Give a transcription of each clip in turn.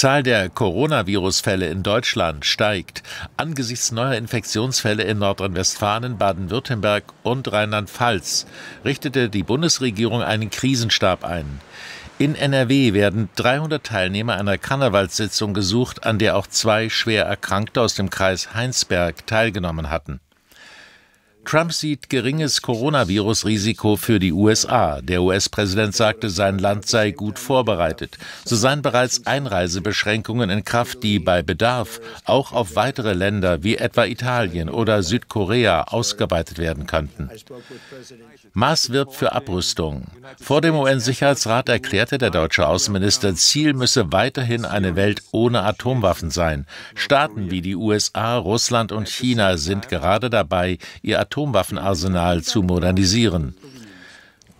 Zahl der Coronavirus-Fälle in Deutschland steigt. Angesichts neuer Infektionsfälle in Nordrhein-Westfalen, Baden-Württemberg und Rheinland-Pfalz richtete die Bundesregierung einen Krisenstab ein. In NRW werden 300 Teilnehmer einer Karnevalssitzung gesucht, an der auch zwei schwer Erkrankte aus dem Kreis Heinsberg teilgenommen hatten. Trump sieht geringes Coronavirus-Risiko für die USA. Der US-Präsident sagte, sein Land sei gut vorbereitet. So seien bereits Einreisebeschränkungen in Kraft, die bei Bedarf auch auf weitere Länder wie etwa Italien oder Südkorea ausgeweitet werden könnten. Maas wirbt für Abrüstung. Vor dem UN-Sicherheitsrat erklärte der deutsche Außenminister, Ziel müsse weiterhin eine Welt ohne Atomwaffen sein. Staaten wie die USA, Russland und China sind gerade dabei, ihr Atomwaffen Atomwaffenarsenal zu modernisieren.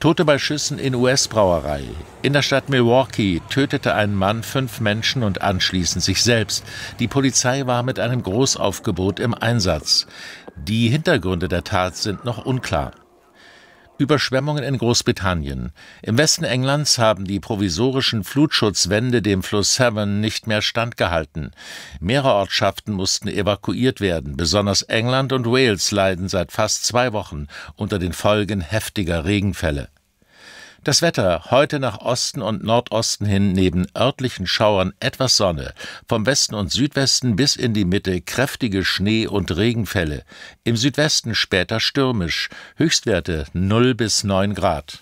Tote bei Schüssen in US-Brauerei. In der Stadt Milwaukee tötete ein Mann fünf Menschen und anschließend sich selbst. Die Polizei war mit einem Großaufgebot im Einsatz. Die Hintergründe der Tat sind noch unklar. Überschwemmungen in Großbritannien. Im Westen Englands haben die provisorischen Flutschutzwände dem Fluss Severn nicht mehr standgehalten. Mehrere Ortschaften mussten evakuiert werden. Besonders England und Wales leiden seit fast zwei Wochen unter den Folgen heftiger Regenfälle. Das Wetter heute nach Osten und Nordosten hin neben örtlichen Schauern etwas Sonne, vom Westen und Südwesten bis in die Mitte kräftige Schnee- und Regenfälle, im Südwesten später stürmisch, Höchstwerte 0 bis 9 Grad.